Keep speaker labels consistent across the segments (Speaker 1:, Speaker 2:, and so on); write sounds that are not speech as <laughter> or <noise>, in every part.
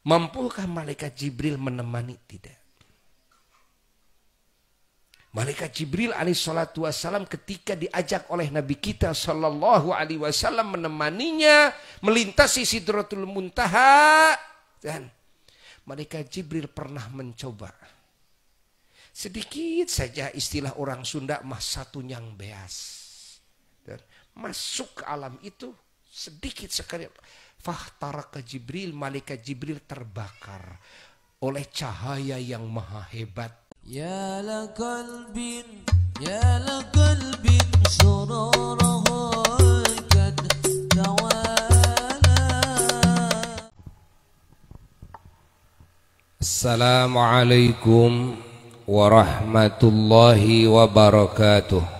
Speaker 1: Mampukah malaikat Jibril menemani? Tidak. Malaikat Jibril salatu wassalam ketika diajak oleh Nabi kita sallallahu alaihi wasallam menemaninya melintasi Sidratul Muntaha dan malaikat Jibril pernah mencoba sedikit saja istilah orang Sunda mah satu yang beas dan masuk ke alam itu sedikit sekali Fahtaraka Jibril, malaikat Jibril terbakar oleh cahaya yang maha hebat. Ya la kalbin, ya la kalbin, tawala. Assalamualaikum warahmatullahi wabarakatuh.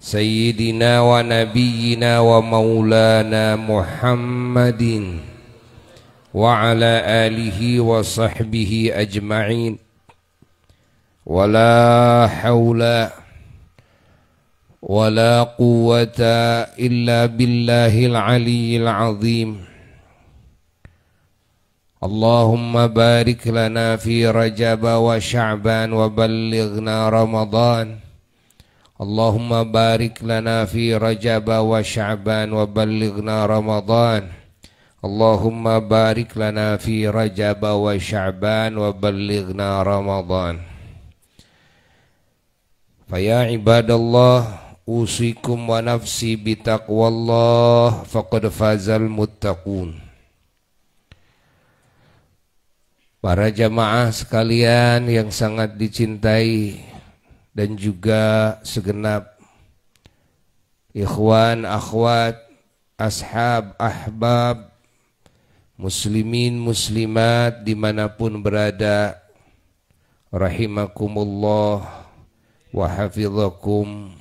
Speaker 1: سيدنا ونبينا ومولانا محمد وعلى آله وصحبه أجمعين ولا حول ولا قوة إلا بالله العلي العظيم اللهم بارك لنا في رجب وشعبان وبلغنا رمضان اللهم بارك لنا في رجب وشعبان وبلغنا رمضان اللهم بارك لنا في رجب وشعبان وبلغنا رمضان فيا عباد الله wa ونفسي بتقوى الله فقد فاز المتقون Para jamaah sekalian yang sangat dicintai dan juga segenap ikhwan, akhwat, ashab, ahbab, muslimin, muslimat dimanapun berada. Rahimakumullah wa hafizakum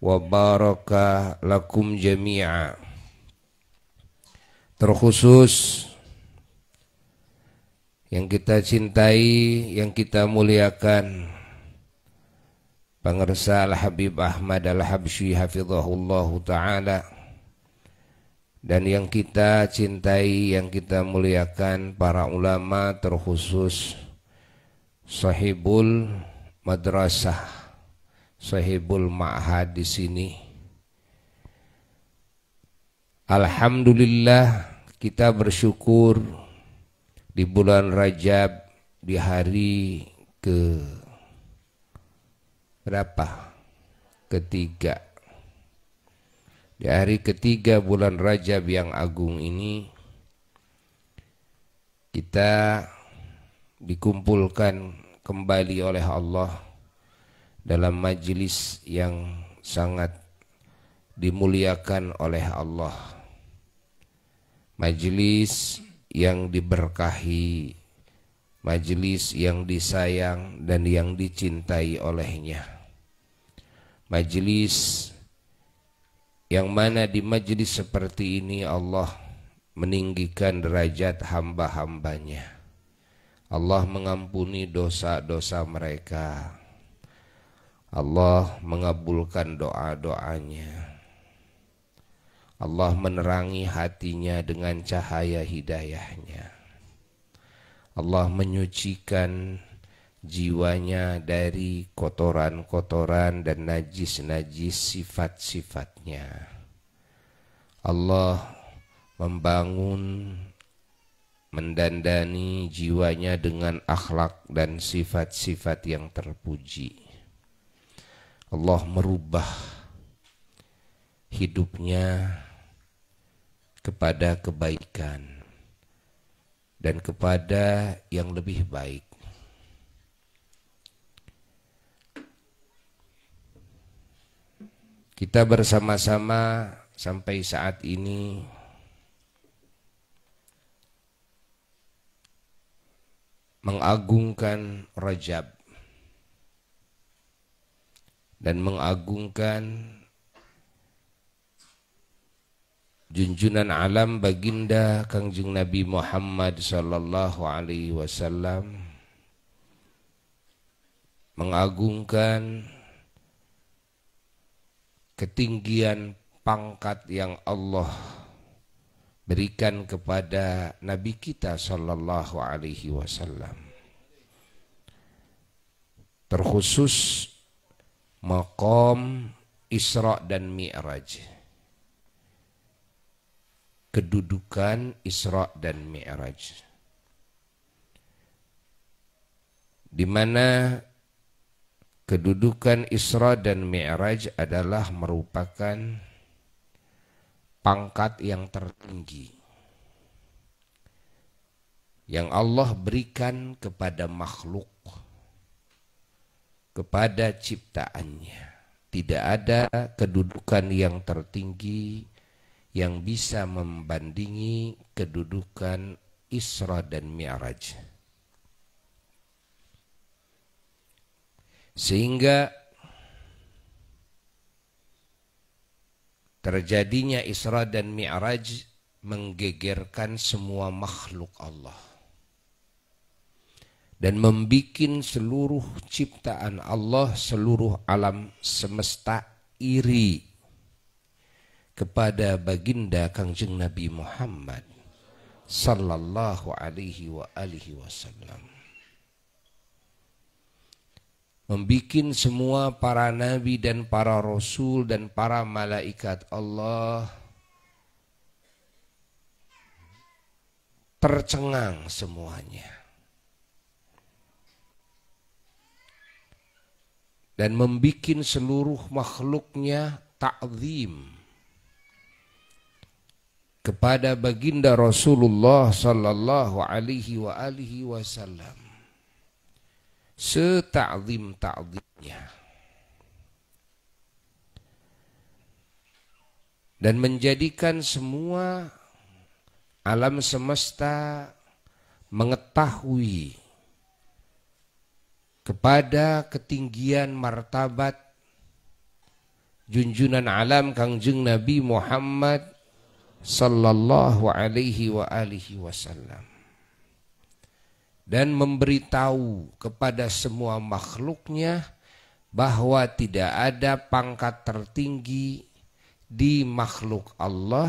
Speaker 1: wa baraka lakum jami'a. Terkhusus yang kita cintai, yang kita muliakan, Pangersa Al-Habib Ahmad Al-Habsyi Hafizahullah Ta'ala dan yang kita cintai, yang kita muliakan para ulama terkhusus sahibul madrasah, sahibul ma'had di sini. Alhamdulillah kita bersyukur di bulan Rajab di hari ke berapa? Ketiga. Di hari ketiga bulan Rajab yang agung ini kita dikumpulkan kembali oleh Allah dalam majelis yang sangat dimuliakan oleh Allah. Majelis yang diberkahi, majelis yang disayang dan yang dicintai olehnya majelis yang mana di majelis seperti ini Allah meninggikan derajat hamba-hambanya. Allah mengampuni dosa-dosa mereka. Allah mengabulkan doa-doanya. Allah menerangi hatinya dengan cahaya hidayahnya. Allah menyucikan jiwanya dari kotoran-kotoran dan najis-najis sifat-sifatnya. Allah membangun mendandani jiwanya dengan akhlak dan sifat-sifat yang terpuji. Allah merubah hidupnya kepada kebaikan dan kepada yang lebih baik. Kita bersama-sama sampai saat ini mengagungkan Rajab dan mengagungkan junjunan alam baginda Kangjeng Nabi Muhammad sallallahu alaihi wasallam mengagungkan ketinggian pangkat yang Allah berikan kepada Nabi kita Sallallahu Alaihi Wasallam terkhusus makom Isra dan Mi'raj kedudukan Isra dan Mi'raj di mana kedudukan Isra dan Mi'raj adalah merupakan pangkat yang tertinggi yang Allah berikan kepada makhluk kepada ciptaannya tidak ada kedudukan yang tertinggi yang bisa membandingi kedudukan Isra dan Mi'raj Sehingga terjadinya Isra dan Mi'raj menggegerkan semua makhluk Allah dan membikin seluruh ciptaan Allah, seluruh alam semesta iri kepada baginda Kangjeng Nabi Muhammad sallallahu alaihi wa alihi wasallam membikin semua para nabi dan para rasul dan para malaikat Allah tercengang semuanya dan membikin seluruh makhluknya ta'zim kepada baginda Rasulullah sallallahu alaihi wa alihi wasallam setaklim-taklimnya. Dan menjadikan semua alam semesta mengetahui kepada ketinggian martabat junjunan alam Kangjeng Nabi Muhammad sallallahu alaihi wa alihi wasallam dan memberitahu kepada semua makhluknya bahwa tidak ada pangkat tertinggi di makhluk Allah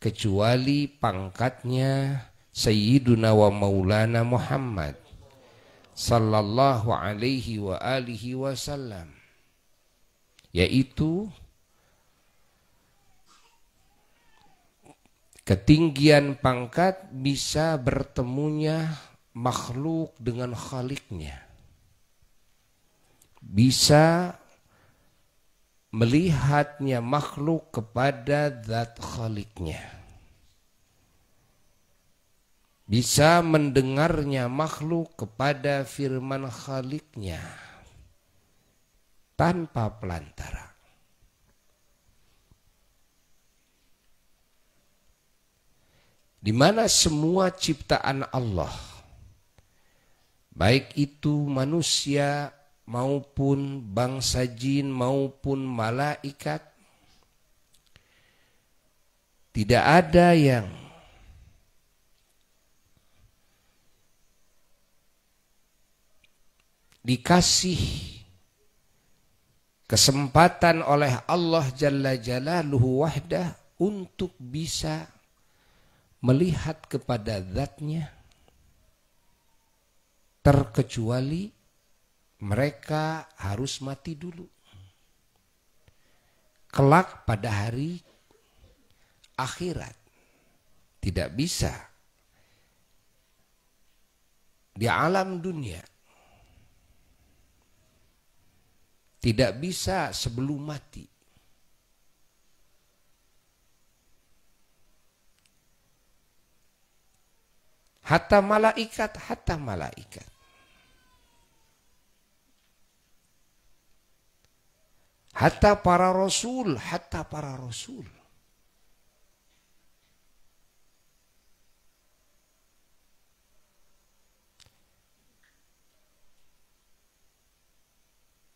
Speaker 1: kecuali pangkatnya Sayyiduna wa Maulana Muhammad sallallahu alaihi wa alihi wasallam yaitu Ketinggian pangkat bisa bertemunya makhluk dengan khaliknya. Bisa melihatnya makhluk kepada zat khaliknya. Bisa mendengarnya makhluk kepada firman khaliknya tanpa pelantara. di mana semua ciptaan Allah, baik itu manusia maupun bangsa jin maupun malaikat, tidak ada yang dikasih kesempatan oleh Allah Jalla Jalaluhu Wahda untuk bisa melihat kepada zatnya terkecuali mereka harus mati dulu. Kelak pada hari akhirat tidak bisa di alam dunia tidak bisa sebelum mati Hatta malaikat, hatta malaikat. Hatta para rasul, hatta para rasul.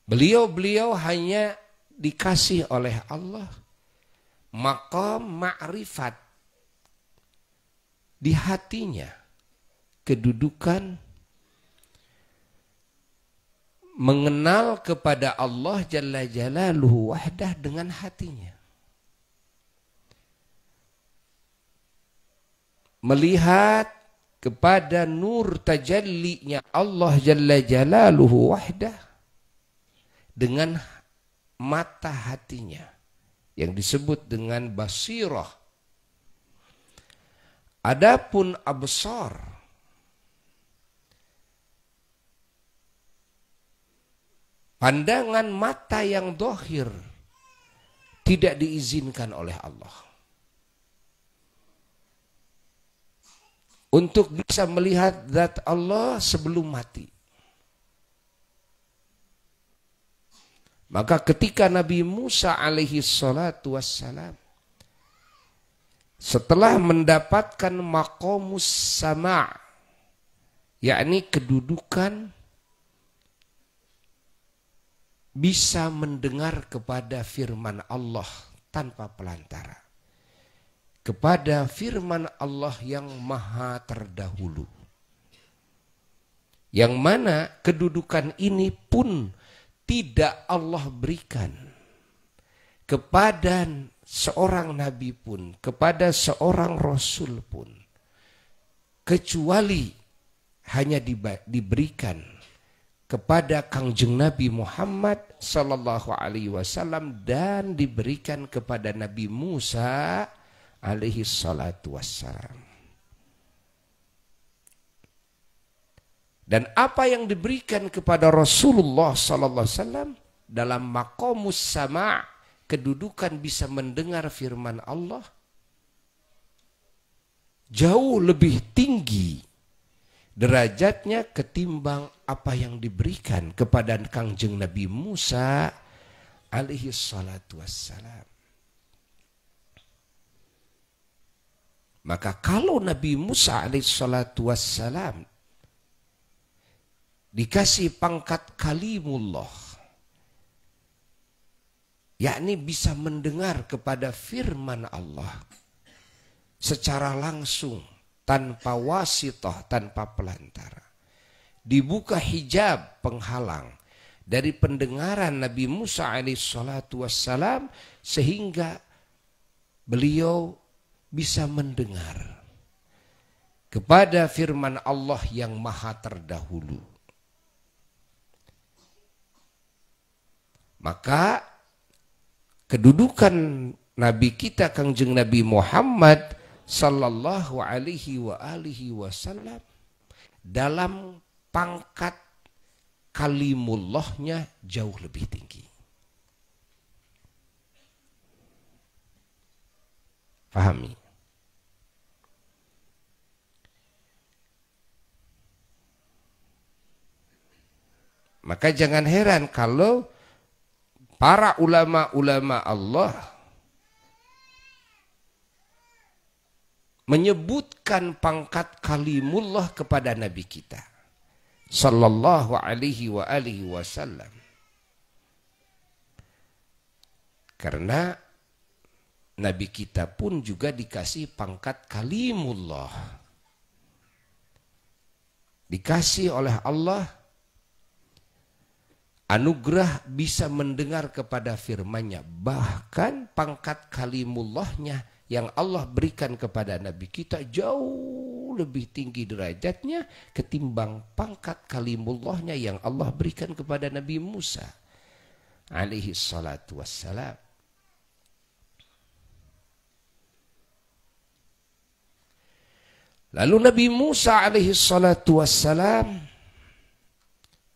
Speaker 1: Beliau-beliau hanya dikasih oleh Allah maqam ma'rifat di hatinya kedudukan mengenal kepada Allah Jalla Jalaluhu wahdah dengan hatinya. Melihat kepada nur tajallinya Allah Jalla Jalaluhu wahdah dengan mata hatinya yang disebut dengan basirah. Adapun absar Pandangan mata yang dohir tidak diizinkan oleh Allah. Untuk bisa melihat zat Allah sebelum mati. Maka ketika Nabi Musa alaihi salatu wassalam setelah mendapatkan makomus sama yakni kedudukan bisa mendengar kepada firman Allah tanpa pelantara. Kepada firman Allah yang maha terdahulu. Yang mana kedudukan ini pun tidak Allah berikan kepada seorang nabi pun, kepada seorang rasul pun, kecuali hanya diberikan kepada Kangjeng Nabi Muhammad sallallahu alaihi wasallam dan diberikan kepada Nabi Musa alaihi salatu wassalam. Dan apa yang diberikan kepada Rasulullah sallallahu alaihi wasallam dalam maqamus sama' kedudukan bisa mendengar firman Allah jauh lebih tinggi derajatnya ketimbang apa yang diberikan kepada Kangjeng Nabi Musa alaihi salatu wassalam. Maka kalau Nabi Musa alaihi salatu wassalam dikasih pangkat kalimullah yakni bisa mendengar kepada firman Allah secara langsung tanpa wasitoh, tanpa pelantara. Dibuka hijab penghalang dari pendengaran Nabi Musa alaihissalatu wassalam sehingga beliau bisa mendengar kepada firman Allah yang maha terdahulu. Maka kedudukan Nabi kita Kangjeng Nabi Muhammad sallallahu alaihi wa alihi wasallam dalam pangkat kalimullahnya jauh lebih tinggi. Fahami. Maka jangan heran kalau para ulama-ulama Allah menyebutkan pangkat kalimullah kepada Nabi kita sallallahu alaihi wa alihi wasallam karena Nabi kita pun juga dikasih pangkat kalimullah dikasih oleh Allah anugerah bisa mendengar kepada firman-Nya bahkan pangkat kalimullahnya yang Allah berikan kepada Nabi kita jauh lebih tinggi derajatnya ketimbang pangkat kalimullahnya yang Allah berikan kepada Nabi Musa alaihi salatu wassalam. Lalu Nabi Musa alaihi salatu wassalam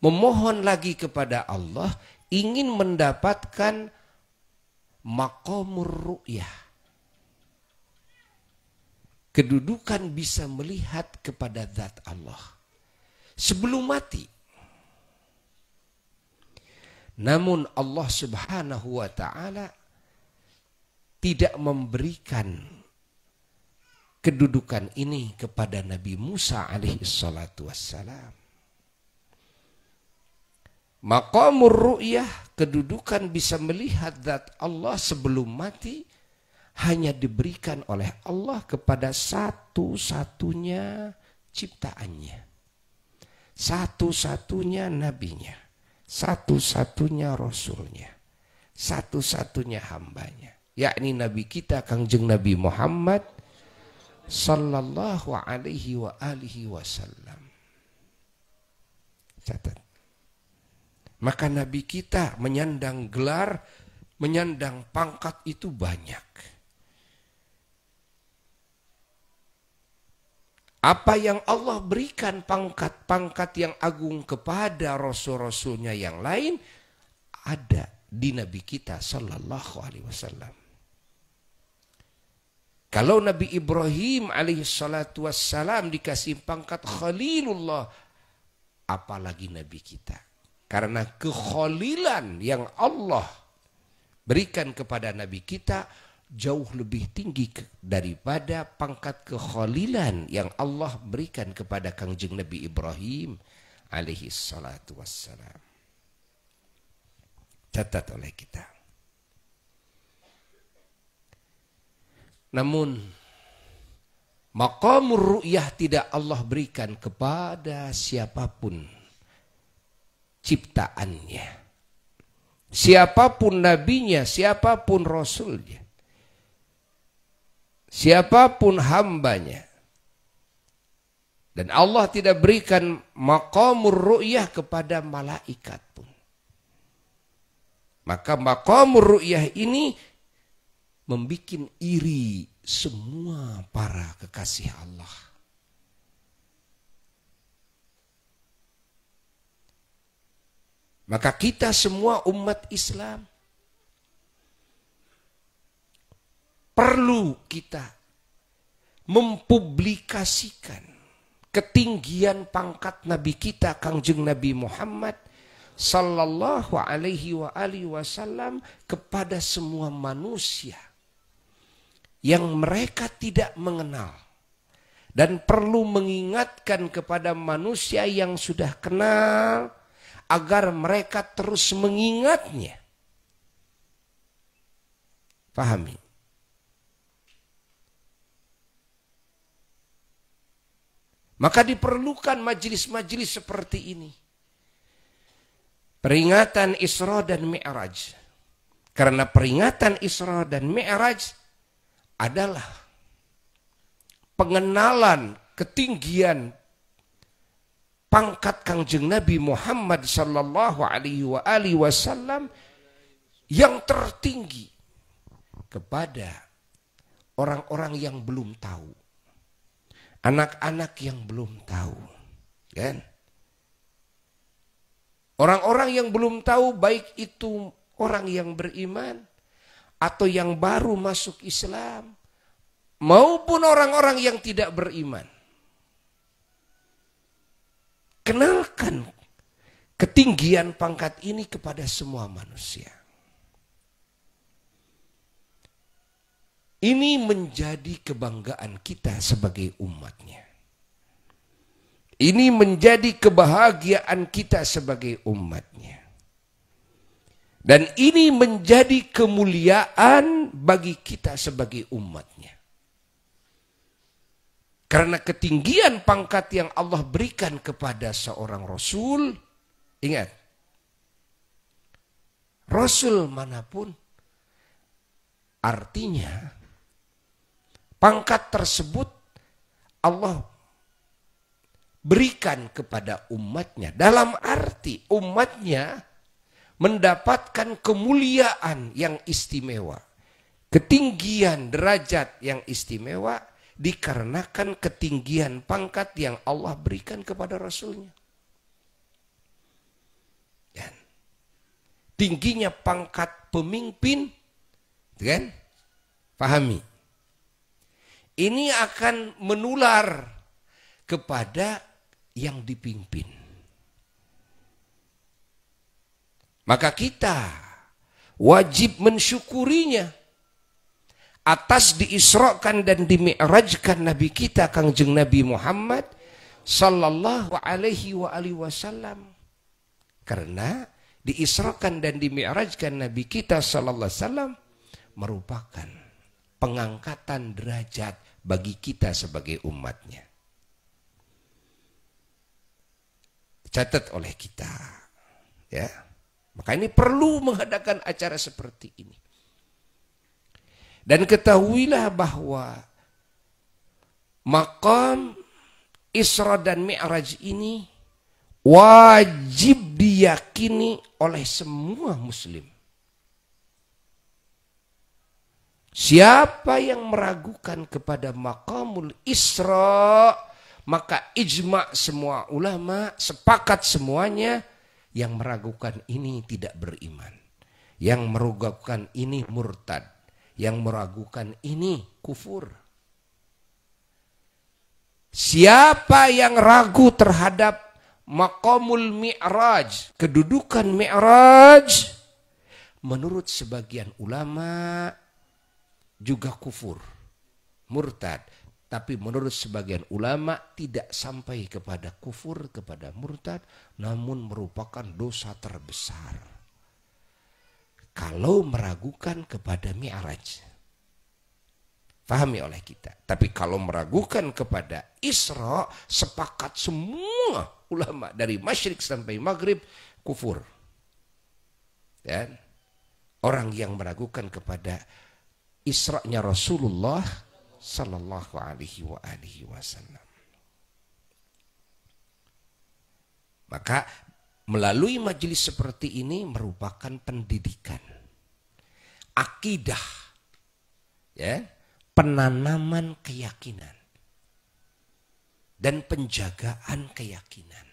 Speaker 1: memohon lagi kepada Allah ingin mendapatkan maqamur ru'yah kedudukan bisa melihat kepada zat Allah sebelum mati. Namun Allah Subhanahu wa taala tidak memberikan kedudukan ini kepada Nabi Musa alaihi salatu wassalam. Maqamur ru'yah kedudukan bisa melihat zat Allah sebelum mati hanya diberikan oleh Allah kepada satu-satunya ciptaannya. Satu-satunya nabinya, satu-satunya rasulnya, satu-satunya hambanya. Yakni nabi kita Kangjeng Nabi Muhammad sallallahu alaihi wa alihi wasallam. Catat. Maka nabi kita menyandang gelar, menyandang pangkat itu banyak apa yang Allah berikan pangkat-pangkat yang agung kepada rasul-rasulnya yang lain ada di nabi kita sallallahu alaihi wasallam. Kalau Nabi Ibrahim alaihissalatu wassalam dikasih pangkat khalilullah apalagi nabi kita. Karena kekhalilan yang Allah berikan kepada nabi kita jauh lebih tinggi daripada pangkat kekhalilan yang Allah berikan kepada Kangjeng Nabi Ibrahim alaihi salatu wassalam. Catat oleh kita. Namun maqam ru'yah tidak Allah berikan kepada siapapun ciptaannya. Siapapun nabinya, siapapun rasulnya siapapun hambanya dan Allah tidak berikan maqamur ru'yah kepada malaikat pun. Maka maqamur ru'yah ini membuat iri semua para kekasih Allah. Maka kita semua umat Islam perlu kita mempublikasikan ketinggian pangkat Nabi kita Kangjeng Nabi Muhammad sallallahu alaihi wa wasallam kepada semua manusia yang mereka tidak mengenal dan perlu mengingatkan kepada manusia yang sudah kenal agar mereka terus mengingatnya. Pahami. Maka diperlukan majelis-majelis seperti ini. Peringatan Isra dan Mi'raj. Karena peringatan Isra dan Mi'raj adalah pengenalan ketinggian pangkat Kangjeng Nabi Muhammad sallallahu alaihi wasallam yang tertinggi kepada orang-orang yang belum tahu anak-anak yang belum tahu, kan? Orang-orang yang belum tahu baik itu orang yang beriman atau yang baru masuk Islam maupun orang-orang yang tidak beriman. Kenalkan ketinggian pangkat ini kepada semua manusia. Ini menjadi kebanggaan kita sebagai umatnya. Ini menjadi kebahagiaan kita sebagai umatnya. Dan ini menjadi kemuliaan bagi kita sebagai umatnya. Karena ketinggian pangkat yang Allah berikan kepada seorang Rasul, ingat, Rasul manapun, artinya Pangkat tersebut Allah berikan kepada umatnya. Dalam arti umatnya mendapatkan kemuliaan yang istimewa. Ketinggian derajat yang istimewa dikarenakan ketinggian pangkat yang Allah berikan kepada Rasulnya. Dan tingginya pangkat pemimpin, kan? Pahami ini akan menular kepada yang dipimpin. Maka kita wajib mensyukurinya atas diisrokan dan dimi'rajkan Nabi kita Kangjeng Nabi Muhammad sallallahu alaihi wa wasallam. Karena diisrokan dan dimi'rajkan Nabi kita sallallahu alaihi wasallam merupakan pengangkatan derajat bagi kita sebagai umatnya. Catat oleh kita. Ya. Maka ini perlu mengadakan acara seperti ini. Dan ketahuilah bahwa makam Isra dan Mi'raj ini wajib diyakini oleh semua muslim. Siapa yang meragukan kepada makamul Isra, maka ijma semua ulama sepakat semuanya yang meragukan ini tidak beriman. Yang meragukan ini murtad, yang meragukan ini kufur. Siapa yang ragu terhadap makamul mi'raj, kedudukan mi'raj menurut sebagian ulama juga kufur, murtad. Tapi menurut sebagian ulama tidak sampai kepada kufur, kepada murtad, namun merupakan dosa terbesar. Kalau meragukan kepada mi'raj. Fahami oleh kita. Tapi kalau meragukan kepada Isra, sepakat semua ulama dari masyrik sampai maghrib, kufur. Dan orang yang meragukan kepada Isra'nya Rasulullah sallallahu alaihi wa alihi wasallam. Maka melalui majelis seperti ini merupakan pendidikan akidah ya, penanaman keyakinan dan penjagaan keyakinan.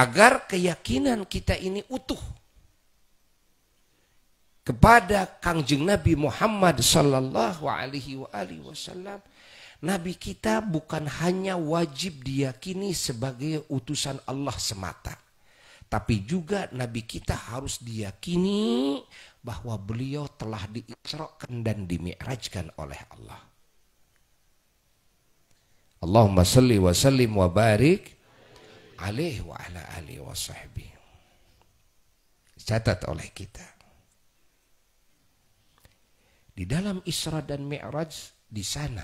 Speaker 1: Agar keyakinan kita ini utuh kepada Kangjeng Nabi Muhammad sallallahu alaihi wasallam Nabi kita bukan hanya wajib diyakini sebagai utusan Allah semata tapi juga Nabi kita harus diyakini bahwa beliau telah diisrokan dan dimi'rajkan oleh Allah. Allahumma salli wa sallim wa barik alaihi wa ala alihi wa sahbihi. Catat oleh kita. Di dalam Isra dan Mi'raj di sana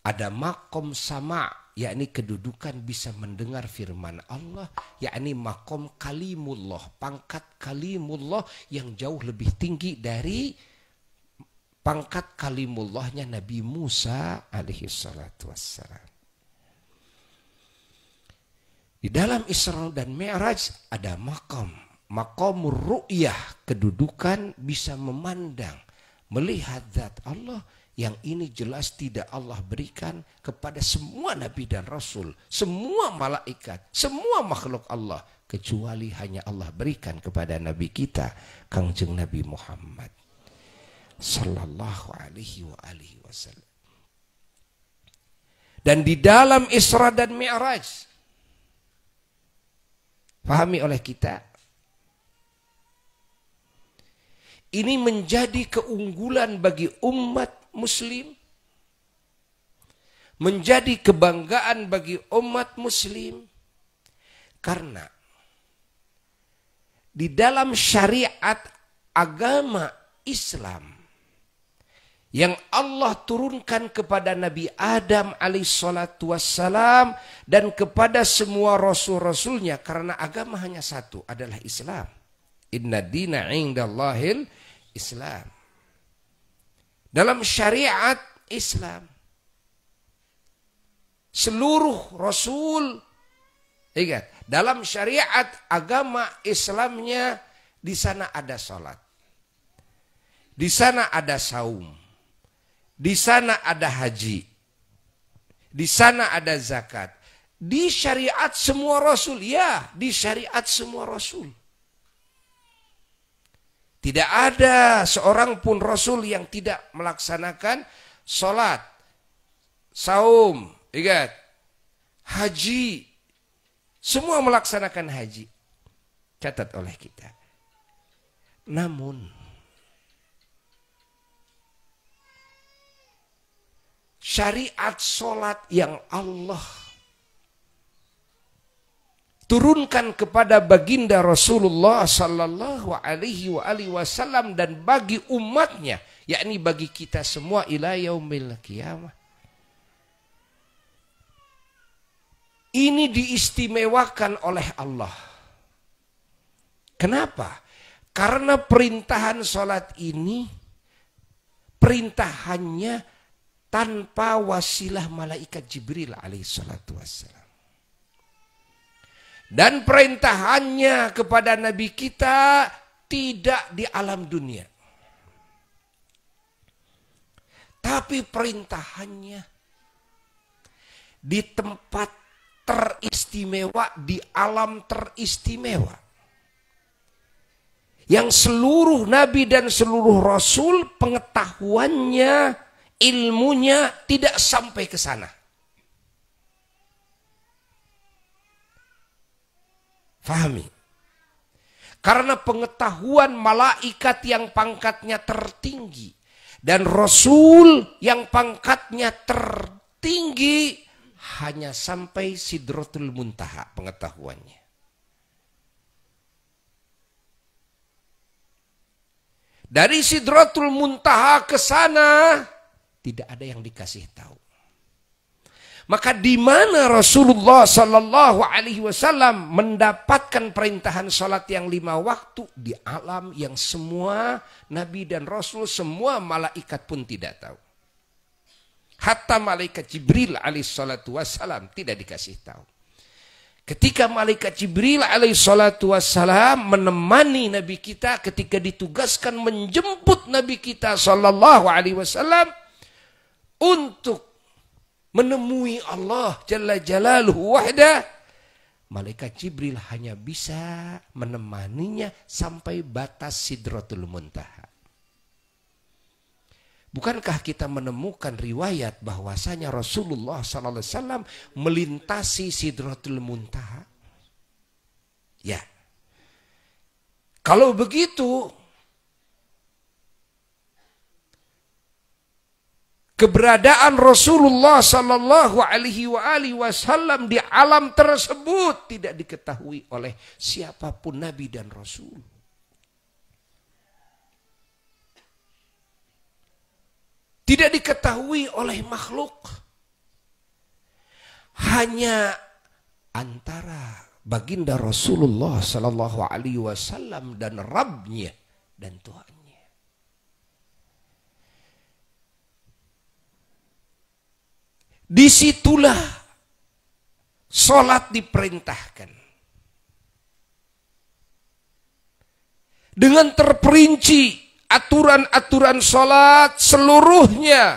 Speaker 1: ada makom sama yakni kedudukan bisa mendengar firman Allah yakni makom kalimullah pangkat kalimullah yang jauh lebih tinggi dari pangkat kalimullahnya Nabi Musa alaihi salatu wassalam di dalam Isra dan Mi'raj ada makom Makom ru'yah, kedudukan bisa memandang, melihat zat Allah yang ini jelas tidak Allah berikan kepada semua nabi dan rasul, semua malaikat, semua makhluk Allah kecuali hanya Allah berikan kepada nabi kita Kangjeng Nabi Muhammad sallallahu alaihi wa alihi wasallam. Dan di dalam Isra dan Mi'raj fahami oleh kita ini menjadi keunggulan bagi umat muslim menjadi kebanggaan bagi umat muslim karena di dalam syariat agama Islam yang Allah turunkan kepada Nabi Adam alaihissalatu wassalam dan kepada semua rasul-rasulnya karena agama hanya satu adalah Islam. Inna dina indallahil Islam. Dalam syariat Islam. Seluruh Rasul, ingat, dalam syariat agama Islamnya di sana ada sholat. Di sana ada saum. Di sana ada haji. Di sana ada zakat. Di syariat semua Rasul, ya di syariat semua Rasul. Tidak ada seorang pun Rasul yang tidak melaksanakan sholat, saum, ingat, haji, semua melaksanakan haji. Catat oleh kita. Namun, syariat sholat yang Allah Turunkan kepada baginda Rasulullah sallallahu alaihi wa alihi wasallam dan bagi umatnya yakni bagi kita semua ila yaumil qiyamah ini diistimewakan oleh Allah kenapa karena perintahan salat ini perintahannya tanpa wasilah malaikat Jibril alaihi salatu wassalam dan perintahannya kepada Nabi kita tidak di alam dunia. Tapi perintahannya di tempat teristimewa, di alam teristimewa. Yang seluruh nabi dan seluruh rasul pengetahuannya, ilmunya tidak sampai ke sana. Fahami. Karena pengetahuan malaikat yang pangkatnya tertinggi dan rasul yang pangkatnya tertinggi hanya sampai Sidrotul Muntaha pengetahuannya. Dari Sidrotul Muntaha ke sana tidak ada yang dikasih tahu. Maka di mana Rasulullah Shallallahu Alaihi Wasallam mendapatkan perintahan sholat yang lima waktu di alam yang semua Nabi dan Rasul semua malaikat pun tidak tahu. Hatta malaikat Jibril salatu wassalam tidak dikasih tahu. Ketika malaikat Jibril salatu wassalam menemani Nabi kita ketika ditugaskan menjemput Nabi kita Sallallahu Alaihi Wasallam untuk menemui Allah Jalla Jalaluhu wahda, malaikat Jibril hanya bisa menemaninya sampai batas Sidratul Muntaha. Bukankah kita menemukan riwayat bahwasanya Rasulullah sallallahu alaihi melintasi Sidratul Muntaha? Ya. Kalau begitu, keberadaan Rasulullah Sallallahu Alaihi Wasallam di alam tersebut tidak diketahui oleh siapapun Nabi dan Rasul. Tidak diketahui oleh makhluk. Hanya antara baginda Rasulullah Sallallahu Alaihi Wasallam dan Rabbnya dan Tuhan Disitulah sholat diperintahkan. Dengan terperinci aturan-aturan sholat seluruhnya.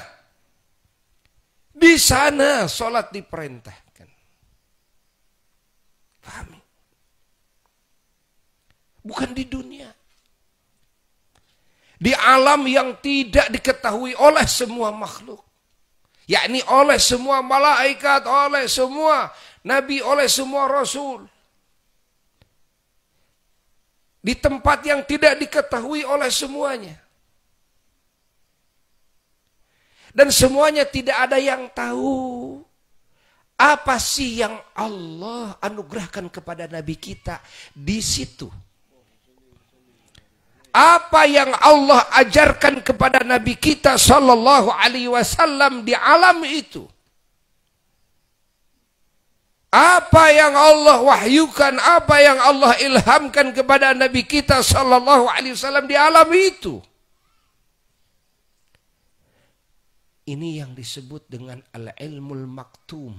Speaker 1: Di sana sholat diperintahkan. Bukan di dunia. Di alam yang tidak diketahui oleh semua makhluk yakni oleh semua malaikat, oleh semua nabi, oleh semua rasul. Di tempat yang tidak diketahui oleh semuanya. Dan semuanya tidak ada yang tahu apa sih yang Allah anugerahkan kepada nabi kita di situ apa yang Allah ajarkan kepada Nabi kita Sallallahu Alaihi Wasallam di alam itu. Apa yang Allah wahyukan, apa yang Allah ilhamkan kepada Nabi kita Sallallahu Alaihi Wasallam di alam itu. Ini yang disebut dengan al-ilmul maktum.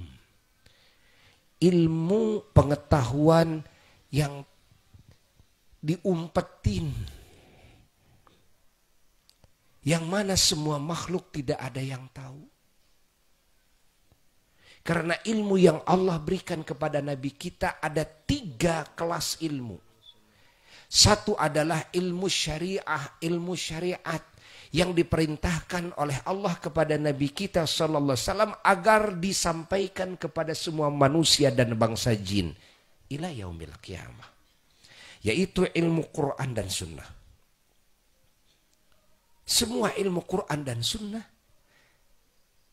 Speaker 1: Ilmu pengetahuan yang diumpetin yang mana semua makhluk tidak ada yang tahu. Karena ilmu yang Allah berikan kepada Nabi kita ada tiga kelas ilmu. Satu adalah ilmu syariah, ilmu syariat yang diperintahkan oleh Allah kepada Nabi kita Sallallahu agar disampaikan kepada semua manusia dan bangsa jin ila yaumil kiamah yaitu ilmu Quran dan Sunnah semua ilmu Quran dan sunnah.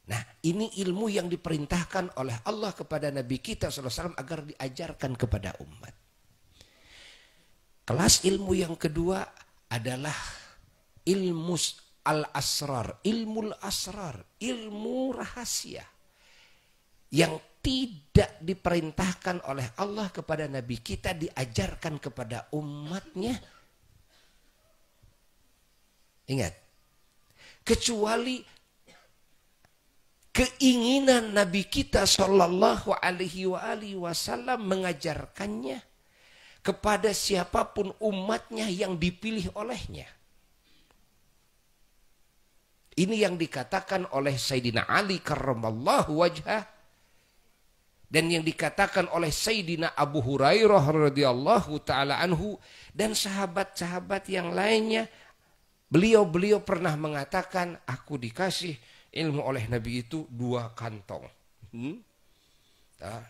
Speaker 1: Nah ini ilmu yang diperintahkan oleh Allah kepada Nabi kita SAW agar diajarkan kepada umat. Kelas ilmu yang kedua adalah ilmu al-asrar, ilmu al-asrar, ilmu rahasia. Yang tidak diperintahkan oleh Allah kepada Nabi kita diajarkan kepada umatnya. Ingat, kecuali keinginan Nabi kita Shallallahu Alaihi Wasallam mengajarkannya kepada siapapun umatnya yang dipilih olehnya. Ini yang dikatakan oleh Sayyidina Ali karramallahu wajah dan yang dikatakan oleh Sayyidina Abu Hurairah radhiyallahu taala anhu dan sahabat-sahabat yang lainnya Beliau-beliau pernah mengatakan, aku dikasih ilmu oleh Nabi itu dua kantong. Hmm? Nah,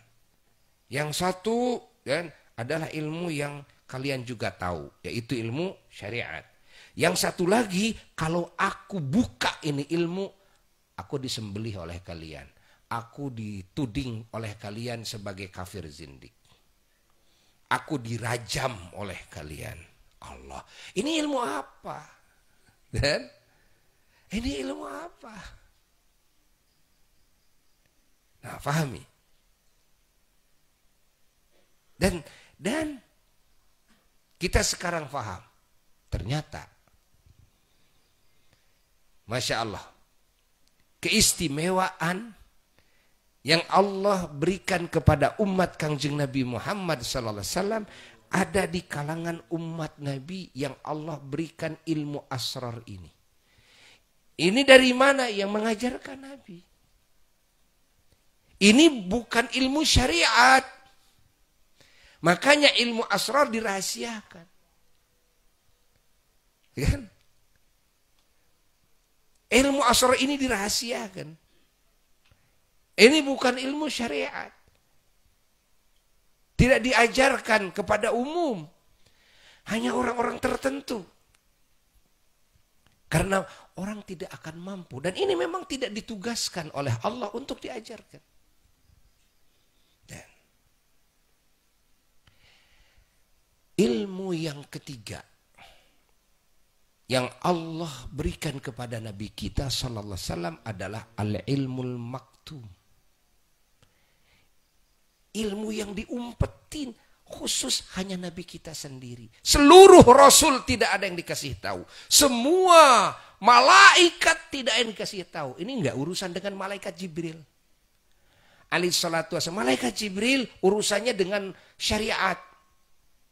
Speaker 1: yang satu dan adalah ilmu yang kalian juga tahu, yaitu ilmu syariat. Yang satu lagi, kalau aku buka ini ilmu, aku disembelih oleh kalian. Aku dituding oleh kalian sebagai kafir zindik. Aku dirajam oleh kalian. Allah, ini ilmu apa? Dan ini ilmu apa? Nah, fahami. Dan dan kita sekarang faham, Ternyata Masya Allah Keistimewaan Yang Allah berikan kepada umat Kangjeng Nabi Muhammad sallallahu SAW ada di kalangan umat Nabi yang Allah berikan ilmu asrar ini. Ini dari mana yang mengajarkan Nabi? Ini bukan ilmu syariat. Makanya ilmu asrar dirahasiakan. Kan? Ilmu asrar ini dirahasiakan. Ini bukan ilmu syariat. Tidak diajarkan kepada umum. Hanya orang-orang tertentu. Karena orang tidak akan mampu. Dan ini memang tidak ditugaskan oleh Allah untuk diajarkan. Dan ilmu yang ketiga yang Allah berikan kepada Nabi kita Sallallahu Alaihi Wasallam adalah al-ilmul maktum ilmu yang diumpetin khusus hanya nabi kita sendiri. Seluruh rasul tidak ada yang dikasih tahu. Semua malaikat tidak ada yang dikasih tahu. Ini enggak urusan dengan malaikat Jibril. Ali salatu wasallam. Malaikat Jibril urusannya dengan syariat.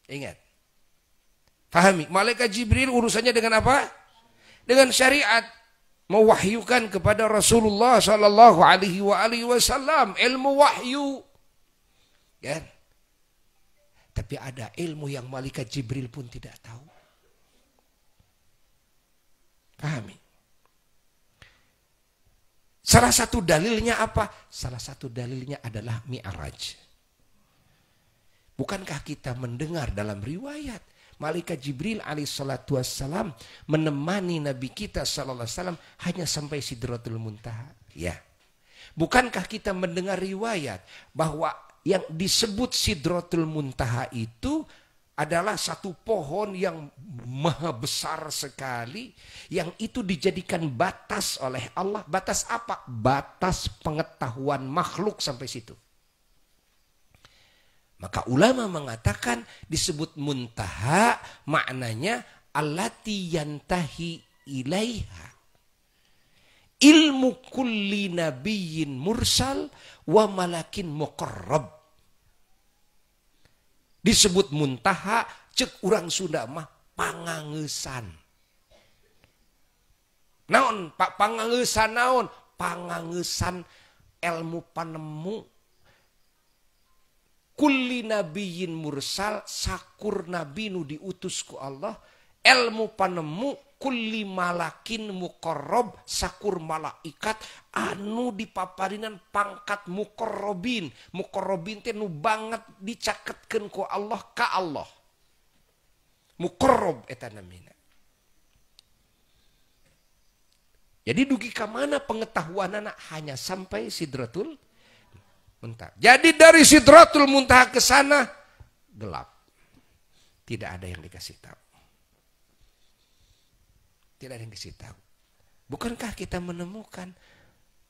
Speaker 1: Ingat. Pahami, malaikat Jibril urusannya dengan apa? Dengan syariat mewahyukan kepada Rasulullah sallallahu alaihi wasallam ilmu wahyu. Kan? Tapi ada ilmu yang malaikat Jibril pun tidak tahu. kami. Salah satu dalilnya apa? Salah satu dalilnya adalah mi'raj. Bukankah kita mendengar dalam riwayat Malaikat Jibril alaihissalatu wassalam menemani Nabi kita sallallahu alaihi wasallam hanya sampai Sidratul Muntaha. Ya. Bukankah kita mendengar riwayat bahwa yang disebut Sidrotul Muntaha itu adalah satu pohon yang maha besar sekali yang itu dijadikan batas oleh Allah. Batas apa? Batas pengetahuan makhluk sampai situ. Maka ulama mengatakan disebut muntaha maknanya allati yantahi ilaiha. Ilmu kulli nabiyyin mursal wa malakin muqarrab disebut muntaha cek urang Sunda mah pangangesan naon pak pangangesan naon pangangesan ilmu panemu kulli nabiyin mursal sakur nabi nu diutus ku Allah ilmu panemu kulli malakin mukorob sakur malaikat anu dipaparinan pangkat mukorobin mukorobin teh nu banget dicaketkan ku Allah ka Allah mukorob eta namina jadi dugi ka mana pengetahuan anak hanya sampai sidratul muntah jadi dari sidratul muntah ke sana gelap tidak ada yang dikasih tahu tidak ada yang kasih tahu. Bukankah kita menemukan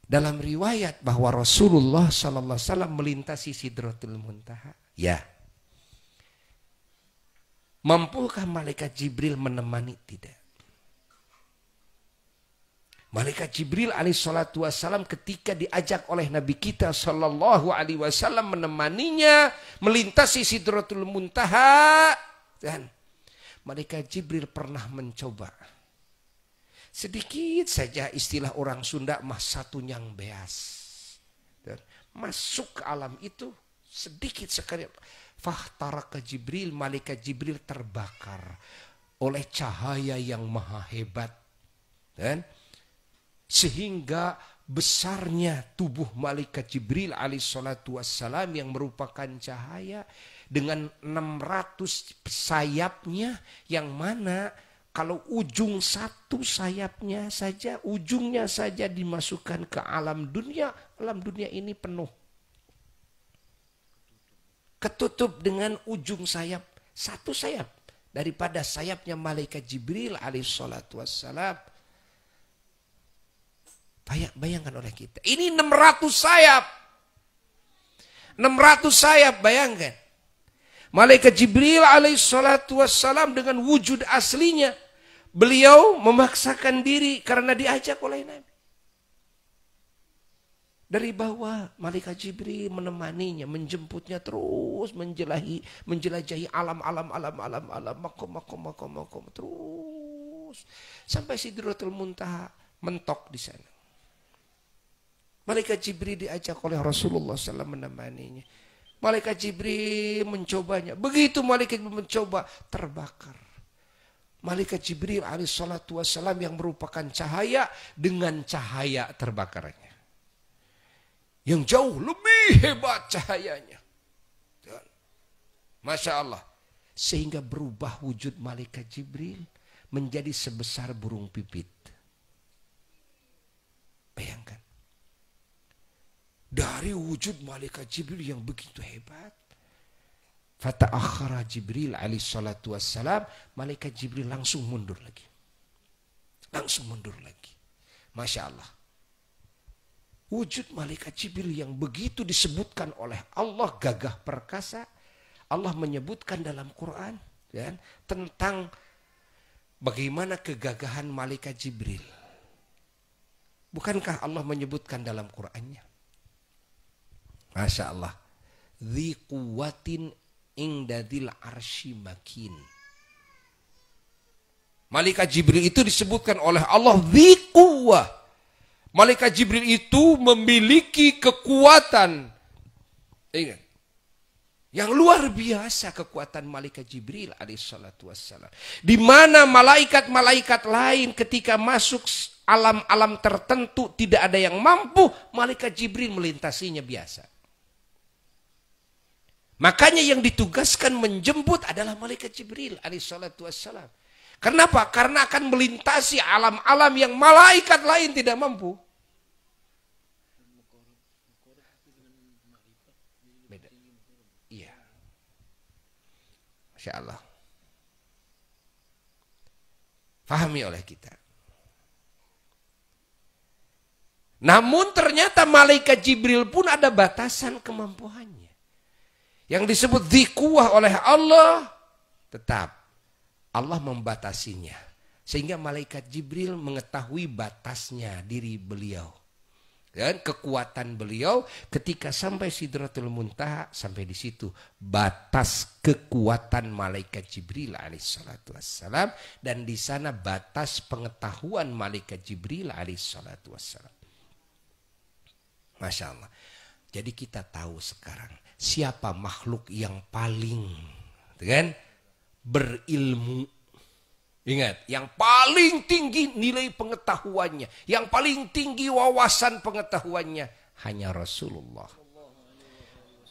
Speaker 1: dalam riwayat bahwa Rasulullah Sallallahu Alaihi Wasallam melintasi Sidratul Muntaha? Ya. Mampukah malaikat Jibril menemani? Tidak. Malaikat Jibril salatu wassalam ketika diajak oleh Nabi kita sallallahu alaihi wasallam menemaninya melintasi Sidratul Muntaha dan malaikat Jibril pernah mencoba Sedikit saja istilah orang Sunda masa satu nyang beas. Dan masuk ke alam itu sedikit sekali. ke Jibril, malaikat Jibril terbakar oleh cahaya yang maha hebat. Dan sehingga besarnya tubuh malaikat Jibril salatu wassalam yang merupakan cahaya dengan 600 sayapnya yang mana kalau ujung satu sayapnya saja, ujungnya saja dimasukkan ke alam dunia, alam dunia ini penuh. Ketutup dengan ujung sayap, satu sayap daripada sayapnya malaikat Jibril salatu wassalam. Bayangkan oleh kita. Ini 600 sayap. 600 sayap, bayangkan. Malaikat Jibril salatu wassalam dengan wujud aslinya Beliau memaksakan diri karena diajak oleh Nabi. Dari bawah malaikat Jibril menemaninya, menjemputnya terus menjelahi, menjelajahi alam-alam alam-alam alam makom makom makom makom terus sampai Sidratul Muntaha mentok di sana. Malaikat Jibril diajak oleh Rasulullah SAW menemaninya. Malaikat Jibril mencobanya. Begitu malaikat mencoba, terbakar. Malaikat Jibril salatu wassalam yang merupakan cahaya dengan cahaya terbakarnya. Yang jauh lebih hebat cahayanya. Masya Allah. Sehingga berubah wujud malaikat Jibril menjadi sebesar burung pipit. Bayangkan. Dari wujud malaikat Jibril yang begitu hebat. Fata'akhara Jibril alaih salatu wassalam. Malaikat Jibril langsung mundur lagi. Langsung mundur lagi. Masya Allah. Wujud malaikat Jibril yang begitu disebutkan oleh Allah gagah perkasa. Allah menyebutkan dalam Quran ya, tentang bagaimana kegagahan malaikat Jibril. Bukankah Allah menyebutkan dalam Qur'annya? Masya Allah. di kuatin ingdadil arsy makin. Malaikat Jibril itu disebutkan oleh Allah dzikuwah. Malaikat Jibril itu memiliki kekuatan. Ingat. Yang luar biasa kekuatan malaikat Jibril alaihissalatu wassalam. Di mana malaikat-malaikat lain ketika masuk alam-alam tertentu tidak ada yang mampu, malaikat Jibril melintasinya biasa. Makanya yang ditugaskan menjemput adalah malaikat Jibril alaihissalatu wassalam. Kenapa? Karena akan melintasi alam-alam yang malaikat lain tidak mampu. Beda. Iya. Masya Allah. Fahami oleh kita. Namun ternyata malaikat Jibril pun ada batasan kemampuannya yang disebut dikuah oleh Allah tetap Allah membatasinya sehingga malaikat Jibril mengetahui batasnya diri beliau dan kekuatan beliau ketika sampai Sidratul Muntaha sampai di situ batas kekuatan malaikat Jibril alaihissalatu wassalam dan di sana batas pengetahuan malaikat Jibril alaihissalatu wassalam Masya Allah jadi kita tahu sekarang siapa makhluk yang paling gitu kan berilmu ingat yang paling tinggi nilai pengetahuannya yang paling tinggi wawasan pengetahuannya hanya Rasulullah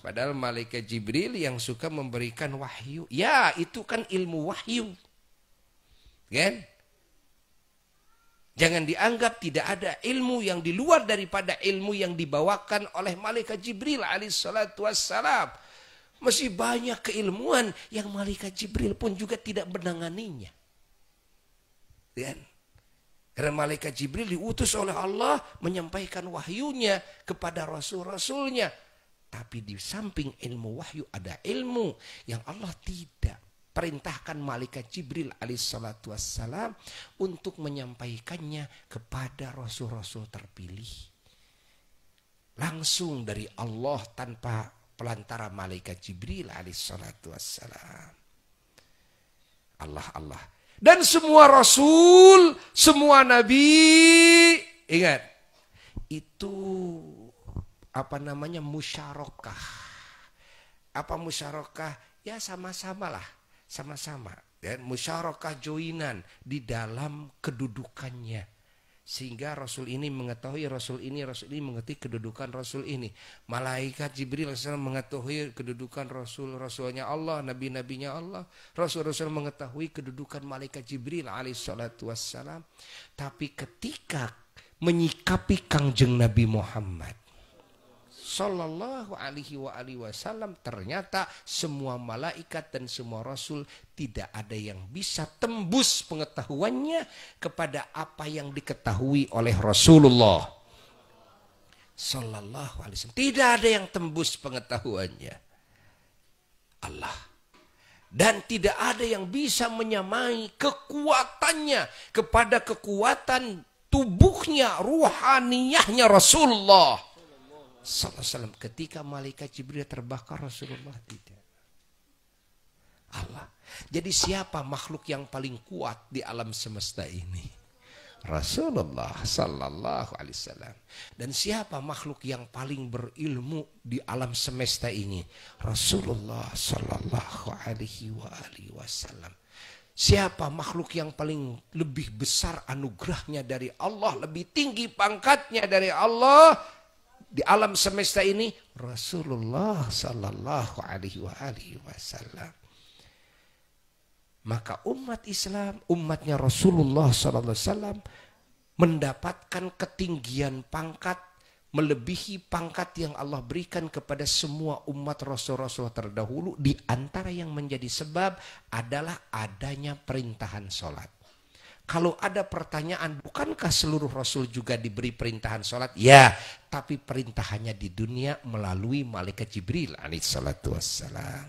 Speaker 1: padahal malaikat Jibril yang suka memberikan wahyu ya itu kan ilmu wahyu kan Jangan dianggap tidak ada ilmu yang di luar daripada ilmu yang dibawakan oleh malaikat Jibril alaihissalatu wassalam. Masih banyak keilmuan yang malaikat Jibril pun juga tidak menanganinya. Dan ya. Karena malaikat Jibril diutus oleh Allah menyampaikan wahyunya kepada rasul-rasulnya. Tapi di samping ilmu wahyu ada ilmu yang Allah tidak perintahkan malaikat Jibril alaihissalatu wassalam untuk menyampaikannya kepada rasul-rasul terpilih. Langsung dari Allah tanpa pelantara malaikat Jibril alaihissalatu wassalam. Allah Allah. Dan semua rasul, semua nabi, ingat, itu apa namanya musyarakah. Apa musyarakah? Ya sama-samalah sama-sama dan ya, musyarakah joinan di dalam kedudukannya sehingga Rasul ini mengetahui Rasul ini Rasul ini mengerti kedudukan Rasul ini malaikat Jibril Rasul mengetahui kedudukan Rasul Rasulnya Allah Nabi Nabinya Allah Rasul Rasul mengetahui kedudukan malaikat Jibril alaihissalatu wassalam tapi ketika menyikapi kangjeng Nabi Muhammad Shallallahu Alaihi wa alihi Wasallam ternyata semua malaikat dan semua rasul tidak ada yang bisa tembus pengetahuannya kepada apa yang diketahui oleh Rasulullah Shallallahu Alaihi Wasallam tidak ada yang tembus pengetahuannya Allah dan tidak ada yang bisa menyamai kekuatannya kepada kekuatan tubuhnya, ruhaniyahnya Rasulullah wasallam. ketika malaikat Jibril terbakar Rasulullah tidak. Allah. Jadi siapa makhluk yang paling kuat di alam semesta ini? Rasulullah Sallallahu Alaihi Wasallam. Dan siapa makhluk yang paling berilmu di alam semesta ini? Rasulullah Sallallahu Alaihi Wasallam. Siapa makhluk yang paling lebih besar anugerahnya dari Allah, lebih tinggi pangkatnya dari Allah? di alam semesta ini Rasulullah Sallallahu Alaihi Wasallam. Maka umat Islam, umatnya Rasulullah Sallallahu Alaihi Wasallam mendapatkan ketinggian pangkat melebihi pangkat yang Allah berikan kepada semua umat rasul-rasul terdahulu di antara yang menjadi sebab adalah adanya perintahan sholat. Kalau ada pertanyaan, bukankah seluruh rasul juga diberi perintahan sholat? Ya, tapi perintahannya di dunia melalui malaikat Jibril salatu wassalam.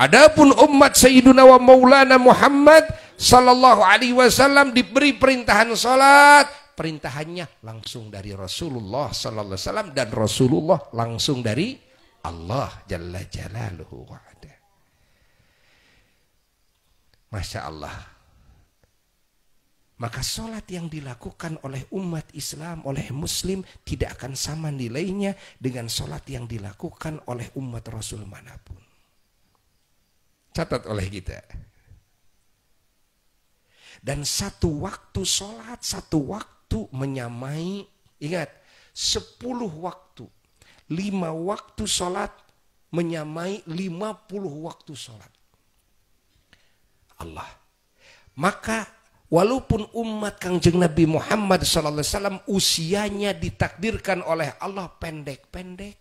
Speaker 1: Adapun umat Sayyiduna wa Maulana Muhammad sallallahu alaihi wasallam diberi perintahan sholat, perintahannya langsung dari Rasulullah sallallahu alaihi wasallam dan Rasulullah langsung dari Allah jalla jalaluhu wa ada. Masya Allah maka sholat yang dilakukan oleh umat Islam, oleh Muslim tidak akan sama nilainya dengan sholat yang dilakukan oleh umat Rasul manapun. Catat oleh kita. Dan satu waktu sholat, satu waktu menyamai, ingat, sepuluh waktu. Lima waktu sholat menyamai lima puluh waktu sholat. Allah. Maka Walaupun umat Kangjeng Nabi Muhammad SAW usianya ditakdirkan oleh Allah pendek-pendek.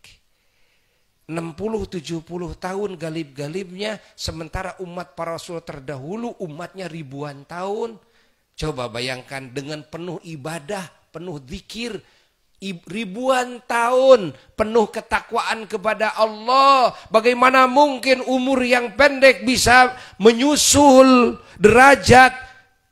Speaker 1: 60-70 tahun galib-galibnya. Sementara umat para rasul terdahulu umatnya ribuan tahun. Coba bayangkan dengan penuh ibadah, penuh zikir, ribuan tahun penuh ketakwaan kepada Allah. Bagaimana mungkin umur yang pendek bisa menyusul derajat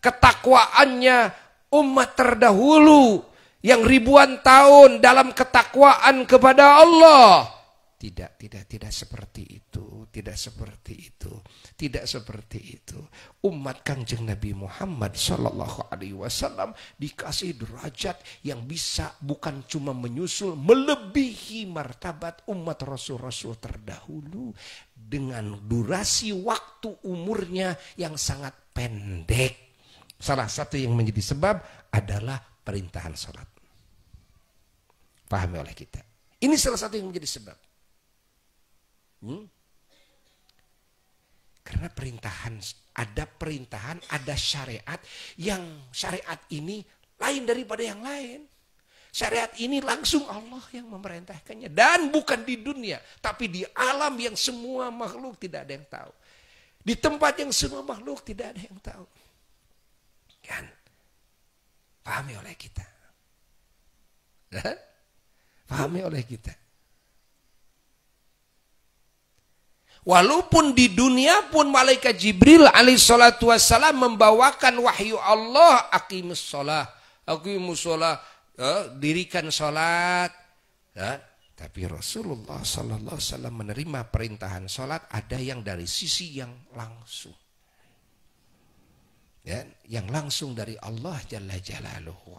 Speaker 1: ketakwaannya umat terdahulu yang ribuan tahun dalam ketakwaan kepada Allah. Tidak, tidak, tidak seperti itu, tidak seperti itu, tidak seperti itu. Umat Kanjeng Nabi Muhammad Shallallahu Alaihi Wasallam dikasih derajat yang bisa bukan cuma menyusul, melebihi martabat umat Rasul-Rasul terdahulu dengan durasi waktu umurnya yang sangat pendek. Salah satu yang menjadi sebab adalah perintahan sholat. Pahami oleh kita. Ini salah satu yang menjadi sebab. Hmm? Karena perintahan, ada perintahan, ada syariat yang syariat ini lain daripada yang lain.
Speaker 2: Syariat ini
Speaker 1: langsung Allah yang memerintahkannya. Dan bukan di dunia, tapi di alam yang semua makhluk tidak ada yang tahu. Di tempat yang semua makhluk tidak ada yang tahu. Kan? Pahami oleh kita. Pahami oleh kita. Walaupun di dunia pun malaikat Jibril salatu wassalam membawakan wahyu Allah aqimus sholah, aqimus sholah, eh, dirikan sholat. Eh, tapi Rasulullah sallallahu alaihi wasallam menerima perintahan sholat ada yang dari sisi yang langsung ya, yang langsung dari Allah Jalla Jalaluhu.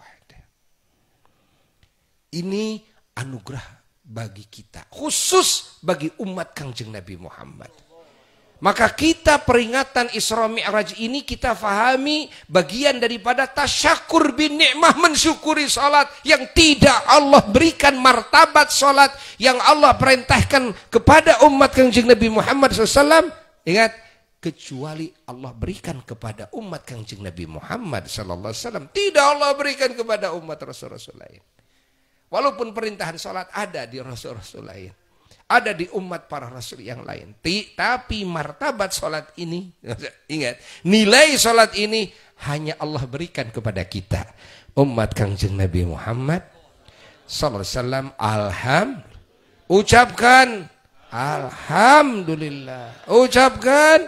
Speaker 1: Ini anugerah bagi kita, khusus bagi umat Kangjeng Nabi Muhammad. Maka kita peringatan Isra Mi'raj ini kita fahami bagian daripada tasyakur bin nikmah mensyukuri salat yang tidak Allah berikan martabat salat yang Allah perintahkan kepada umat Kanjeng Nabi Muhammad SAW. Ingat, kecuali Allah berikan kepada umat Kanjeng Nabi Muhammad sallallahu alaihi wasallam. Tidak Allah berikan kepada umat rasul-rasul lain. Walaupun perintahan salat ada di rasul-rasul lain. Ada di umat para rasul yang lain. Tapi martabat salat ini, <laughs> ingat, nilai salat ini hanya Allah berikan kepada kita. Umat Kanjeng Nabi Muhammad sallallahu alaihi wasallam alhamdulillah. Ucapkan alhamdulillah. Ucapkan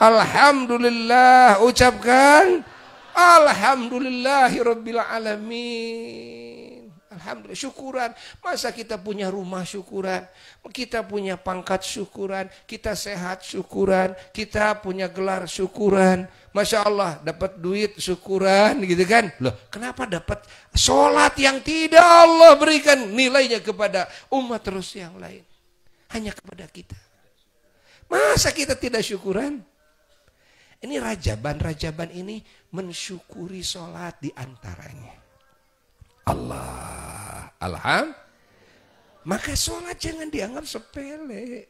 Speaker 1: Alhamdulillah ucapkan Alhamdulillahirrabbilalamin Alhamdulillah syukuran. Masa kita punya rumah syukuran, kita punya pangkat syukuran, kita sehat syukuran, kita punya gelar syukuran. Masya Allah dapat duit syukuran gitu kan. Loh, kenapa dapat sholat yang tidak Allah berikan nilainya kepada umat terus yang lain? Hanya kepada kita. Masa kita tidak syukuran? Ini rajaban-rajaban ini mensyukuri sholat diantaranya. Allah. Alham. Maka sholat jangan dianggap sepele.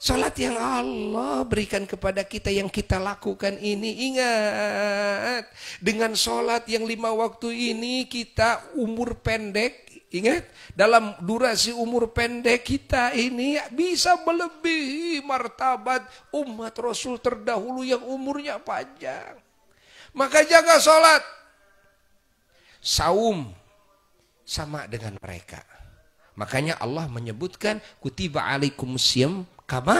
Speaker 1: Sholat yang Allah berikan kepada kita yang kita lakukan ini ingat dengan sholat yang lima waktu ini kita umur pendek Ingat, dalam durasi umur pendek kita ini bisa melebihi martabat umat Rasul terdahulu yang umurnya panjang. Maka jaga sholat. Saum sama dengan mereka. Makanya Allah menyebutkan kutiba alaikum siyam kama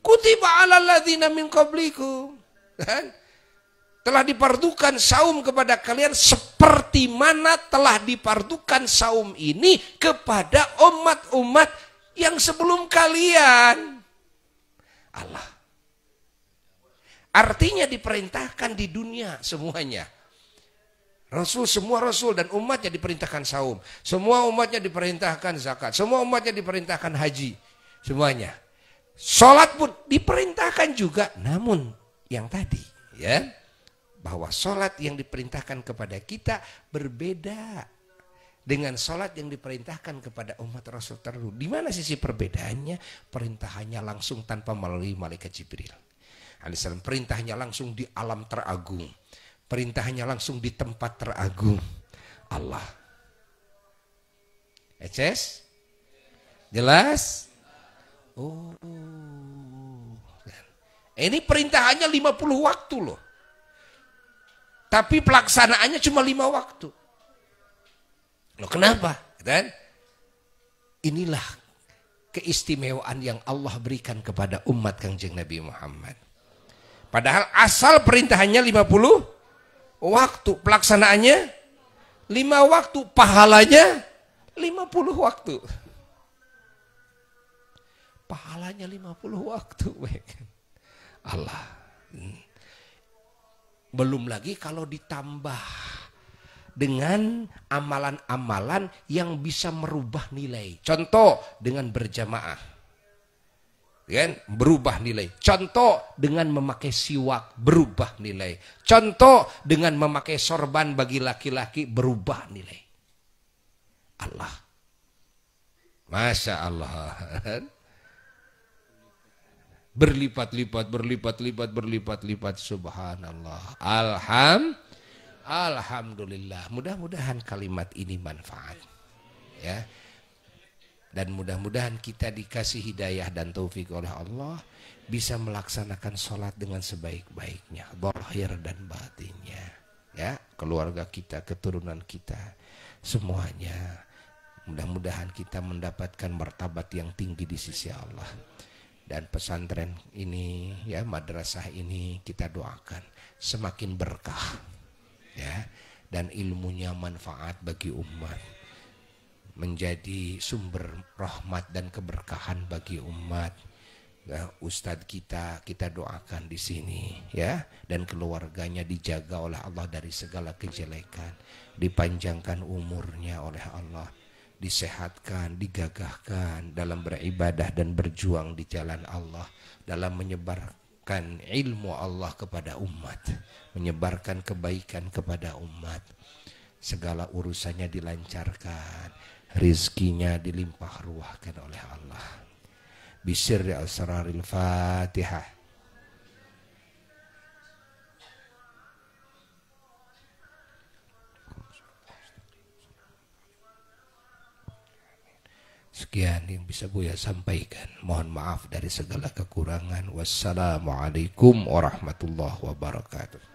Speaker 1: kutiba ala ladhina min qablikum. Kan? telah dipardukan saum kepada kalian seperti mana telah dipardukan saum ini kepada umat-umat yang sebelum kalian. Allah. Artinya diperintahkan di dunia semuanya. Rasul semua rasul dan umatnya diperintahkan saum, semua umatnya diperintahkan zakat, semua umatnya diperintahkan haji, semuanya. sholat pun diperintahkan juga, namun yang tadi, ya bahwa sholat yang diperintahkan kepada kita berbeda dengan sholat yang diperintahkan kepada umat Rasul terdahulu. Di mana sisi perbedaannya? Perintahannya langsung tanpa melalui malaikat Jibril. Alisalam perintahnya langsung di alam teragung. Perintahnya langsung di tempat teragung. Allah. Eces? Jelas? Oh. Ini perintahannya 50 waktu loh tapi pelaksanaannya cuma lima waktu. Loh kenapa? Dan inilah keistimewaan yang Allah berikan kepada umat Kanjeng Nabi Muhammad. Padahal asal perintahnya lima puluh waktu, pelaksanaannya lima waktu, pahalanya lima puluh waktu. Pahalanya lima puluh waktu. <laughs> Allah. Hmm. Belum lagi kalau ditambah dengan amalan-amalan yang bisa merubah nilai. Contoh dengan berjamaah. Ya kan? Berubah nilai. Contoh dengan memakai siwak berubah nilai. Contoh dengan memakai sorban bagi laki-laki berubah nilai. Allah. Masya Allah. <laughs> berlipat-lipat, berlipat-lipat, berlipat-lipat. Subhanallah. Alham, alhamdulillah. Mudah-mudahan kalimat ini manfaat. Ya. Dan mudah-mudahan kita dikasih hidayah dan taufik oleh Allah bisa melaksanakan sholat dengan sebaik-baiknya, bahir dan batinnya. Ya, keluarga kita, keturunan kita, semuanya. Mudah-mudahan kita mendapatkan martabat yang tinggi di sisi Allah dan pesantren ini ya madrasah ini kita doakan semakin berkah ya dan ilmunya manfaat bagi umat menjadi sumber rahmat dan keberkahan bagi umat ya, Ustadz kita kita doakan di sini ya dan keluarganya dijaga oleh Allah dari segala kejelekan dipanjangkan umurnya oleh Allah disehatkan, digagahkan dalam beribadah dan berjuang di jalan Allah, dalam menyebarkan ilmu Allah kepada umat, menyebarkan kebaikan kepada umat. Segala urusannya dilancarkan, rizkinya dilimpah ruahkan oleh Allah. Bisir al-Sararil Fatihah. Sekian yang bisa Buya sampaikan. Mohon maaf dari segala kekurangan. Wassalamualaikum warahmatullahi wabarakatuh.